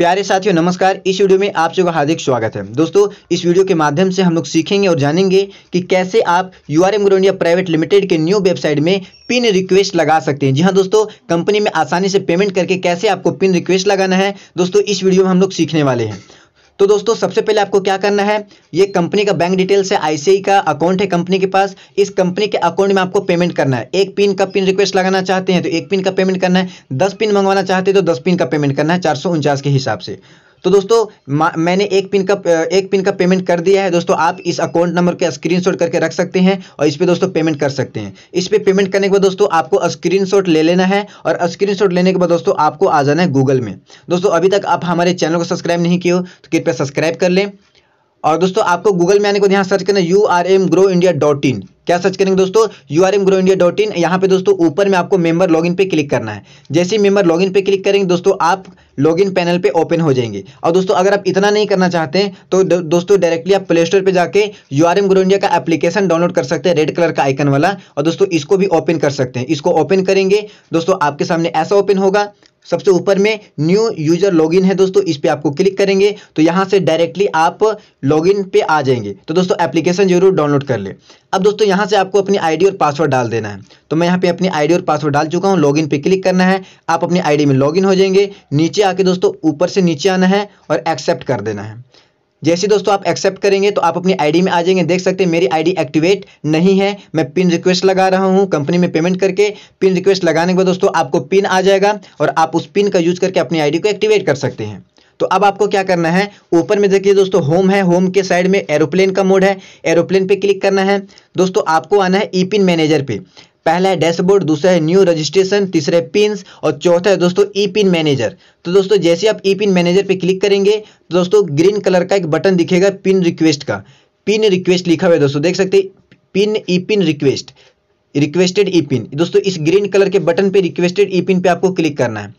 प्यारे साथियों नमस्कार इस वीडियो में आप सबका हार्दिक स्वागत है दोस्तों इस वीडियो के माध्यम से हम लोग सीखेंगे और जानेंगे कि कैसे आप U R M India private limited के न्यू वेबसाइट में पिन रिक्वेस्ट लगा सकते हैं जी हाँ दोस्तों कंपनी में आसानी से पेमेंट करके कैसे आपको पिन रिक्वेस्ट लगाना है दोस्तों इस वीडियो में हम लोग सीखने वाले हैं तो दोस्तों सबसे पहले आपको क्या करना है ये कंपनी का बैंक डिटेल्स है आईसीआई का अकाउंट है कंपनी के पास इस कंपनी के अकाउंट में आपको पेमेंट करना है एक पिन का पिन रिक्वेस्ट लगाना चाहते हैं तो एक पिन का पेमेंट करना है दस पिन मंगवाना चाहते हैं तो दस पिन का पेमेंट करना है चार के हिसाब से तो दोस्तों मैंने एक पिन का एक पिन का पेमेंट कर दिया है दोस्तों आप इस अकाउंट नंबर का स्क्रीन करके रख सकते हैं और इस पर दोस्तों पेमेंट कर सकते हैं इस पर पे पेमेंट करने के बाद दोस्तों आपको स्क्रीन ले लेना है और स्क्रीन लेने के बाद दोस्तों आपको आ जाना है गूगल में दोस्तों अभी तक आप हमारे चैनल को सब्सक्राइब नहीं किए हो तो कृपया सब्सक्राइब कर लें और दोस्तों आपको गूगल में आने को यहाँ सर्च करना U R M grow India dot in क्या सर्च करेंगे दोस्तों U R M grow India dot in यहाँ पे दोस्तों ऊपर में आपको मेंबर लॉगिन पे क्लिक करना है जैसे ही मेंबर लॉगिन पे क्लिक करेंगे दोस्तों आप लॉगिन पैनल पे ओपन हो जाएंगे और दोस्तों अगर आप इतना नहीं करना चाहते हैं तो दो, दोस्तों डायरेक्टली आप प्ले स्टोर पर जाकर U R M grow India का एप्लीकेशन डाउनलोड कर सकते हैं रेड कलर का आइकन वाला और दोस्तों इसको भी ओपन कर सकते हैं इसको ओपन करेंगे दोस्तों आपके सामने ऐसा ओपन होगा सबसे ऊपर में न्यू यूजर लॉगिन है दोस्तों इस पर आपको क्लिक करेंगे तो यहाँ से डायरेक्टली आप लॉगिन पे आ जाएंगे तो दोस्तों एप्लीकेशन जरूर डाउनलोड कर ले अब दोस्तों यहाँ से आपको अपनी आईडी और पासवर्ड डाल देना है तो मैं यहाँ पे अपनी आईडी और पासवर्ड डाल चुका हूँ लॉगिन पे क्लिक करना है आप अपनी आईडी में लॉगिन हो जाएंगे नीचे आके दोस्तों ऊपर से नीचे आना है और एक्सेप्ट कर देना है जैसे दोस्तों आप एक्सेप्ट करेंगे तो आप अपनी आईडी में आ जाएंगे देख सकते हैं मेरी आईडी एक्टिवेट नहीं है मैं पिन रिक्वेस्ट लगा रहा हूं कंपनी में पेमेंट करके पिन रिक्वेस्ट लगाने के बाद दोस्तों आपको पिन आ जाएगा और आप उस पिन का यूज करके अपनी आईडी को एक्टिवेट कर सकते हैं तो अब आपको क्या करना है ऊपर में देखिए दोस्तों होम है होम के साइड में एरोप्लेन का मोड है एरोप्लेन पे क्लिक करना है दोस्तों आपको आना है ई पिन मैनेजर पे पहला है डैशबोर्ड दूसरा है न्यू रजिस्ट्रेशन तीसरा है पिन और चौथा है दोस्तों ई पिन मैनेजर तो दोस्तों जैसे आप ई पिन मैनेजर पे क्लिक करेंगे तो दोस्तों ग्रीन कलर का एक बटन दिखेगा पिन रिक्वेस्ट का पिन रिक्वेस्ट लिखा हुआ है दोस्तों देख सकते हैं pin e pin request requested e pin दोस्तों इस ग्रीन कलर के बटन पे रिक्वेस्टेड ई पिन पे आपको क्लिक करना है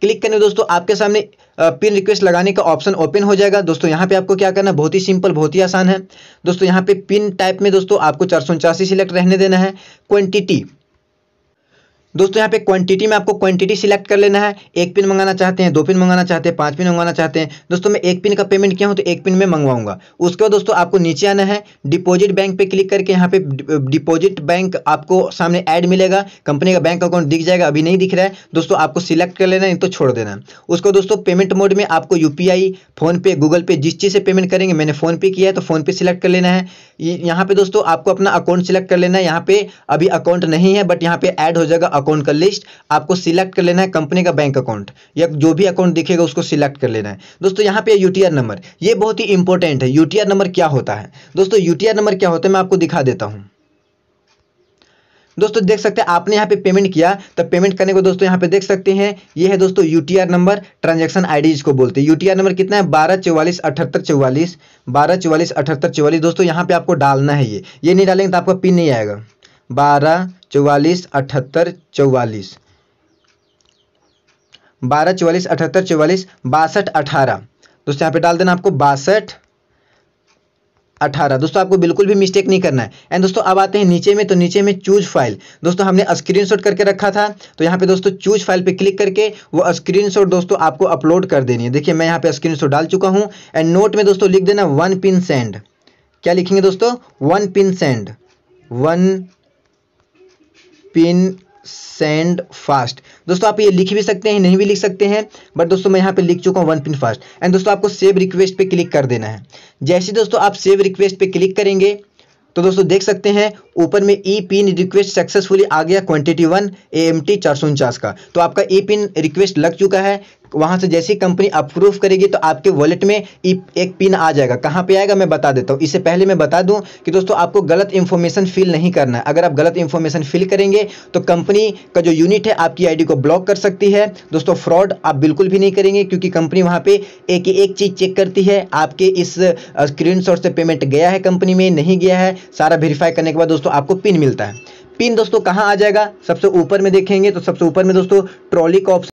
क्लिक करने दोस्तों आपके सामने पिन रिक्वेस्ट लगाने का ऑप्शन ओपन हो जाएगा दोस्तों यहाँ पे आपको क्या करना है बहुत ही सिंपल बहुत ही आसान है दोस्तों यहाँ पे पिन टाइप में दोस्तों आपको चार सिलेक्ट रहने देना है क्वान्टिटी दोस्तों यहाँ पे क्वांटिटी में आपको क्वांटिटी सिलेक्ट कर लेना है एक पिन मंगाना चाहते हैं दो पिन मंगाना चाहते हैं पांच पिन मंगाना चाहते हैं दोस्तों मैं एक पिन का पेमेंट किया हूँ तो एक पिन में मंगवाऊंगा उसके बाद दोस्तों आपको नीचे आना है डिपॉजिट बैंक पे क्लिक करके यहाँ पे डिपॉजिट बैंक आपको सामने एड मिलेगा कंपनी का बैंक अकाउंट दिख जाएगा अभी नहीं दिख रहा है दोस्तों आपको सिलेक्ट कर लेना है तो छोड़ देना उसको दोस्तों पेमेंट मोड में आपको यू पी फोनपे गूगल पे जिस चीज़ से पेमेंट करेंगे मैंने फोनपे किया है तो फोनपे सिलेक्ट कर लेना है यहाँ पे दोस्तों आपको अपना अकाउंट सिलेक्ट कर लेना है यहाँ पे अभी अकाउंट नहीं है बट यहाँ पे ऐड हो जाएगा अकाउंट का लिस्ट आपको सिलेक्ट कर लेना है कंपनी का बैंक अकाउंट या जो भी अकाउंट दिखेगा उसको सिलेक्ट कर लेना है दोस्तों यहाँ पे यूटीआर नंबर ये बहुत ही इंपॉर्टेंट है यूटीआर नंबर क्या होता है दोस्तों यूटीआर नंबर क्या होता है मैं आपको दिखा देता हूँ दोस्तों देख सकते हैं आपने यहाँ पे पेमेंट किया तो पेमेंट करने को दोस्तों यहाँ पे देख सकते हैं ये है दोस्तों यूटीआर नंबर ट्रांजैक्शन आईडी जिसको बोलते हैं यूटीआर नंबर कितना है बारह चौवालीस अठहत्तर चौवालीस बारह चौवालीस अठहत्तर चौवालीस दोस्तों यहाँ पे आपको डालना है ये ये नहीं डालेंगे तो आपका पिन नहीं आएगा बारह चौवालीस अठहत्तर चौवालीस बारह चौवालीस अठहत्तर चौवालीस बासठ अठारह दोस्तों यहाँ पे डाल देना आपको बासठ अठारह दोस्तों आपको बिल्कुल भी मिस्टेक नहीं करना है एंड दोस्तों अब आते हैं नीचे में तो नीचे में चूज फाइल दोस्तों हमने स्क्रीनशॉट करके रखा था तो यहाँ पे दोस्तों चूज फाइल पे क्लिक करके वो स्क्रीनशॉट दोस्तों आपको अपलोड कर देनी है देखिए मैं यहाँ पे स्क्रीन डाल चुका हूँ एंड नोट में दोस्तों लिख देना वन पिन सेंड क्या लिखेंगे दोस्तों one pin send one pin send fast दोस्तों आप ये लिख भी सकते हैं नहीं भी लिख सकते हैं बट दोस्तों मैं यहाँ पे लिख चुका हूँ वन पिन फास्ट एंड दोस्तों आपको सेव रिक्वेस्ट पे क्लिक कर देना है जैसे दोस्तों आप सेव रिक्वेस्ट पे क्लिक करेंगे तो दोस्तों देख सकते हैं ऊपर में ई पिन रिक्वेस्ट सक्सेसफुली आ गया quantity one A M T चार सौ उनचास का तो आपका ई पिन रिक्वेस्ट लग चुका है वहां से जैसी कंपनी अप्रूव करेगी तो आपके वॉलेट में एक पिन आ जाएगा कहां पे आएगा मैं बता देता हूं इससे पहले मैं बता दूं कि दोस्तों आपको गलत इंफॉर्मेशन फिल नहीं करना है अगर आप गलत इंफॉर्मेशन फिल करेंगे तो कंपनी का जो यूनिट है आपकी आईडी को ब्लॉक कर सकती है दोस्तों फ्रॉड आप बिल्कुल भी नहीं करेंगे क्योंकि कंपनी वहां पर एक एक चीज़ चेक करती है आपके इस स्क्रीन से पेमेंट गया है कंपनी में नहीं गया है सारा वेरीफाई करने के बाद दोस्तों आपको पिन मिलता है पिन दोस्तों कहाँ आ जाएगा सबसे ऊपर में देखेंगे तो सबसे ऊपर में दोस्तों ट्रॉली का ऑप्शन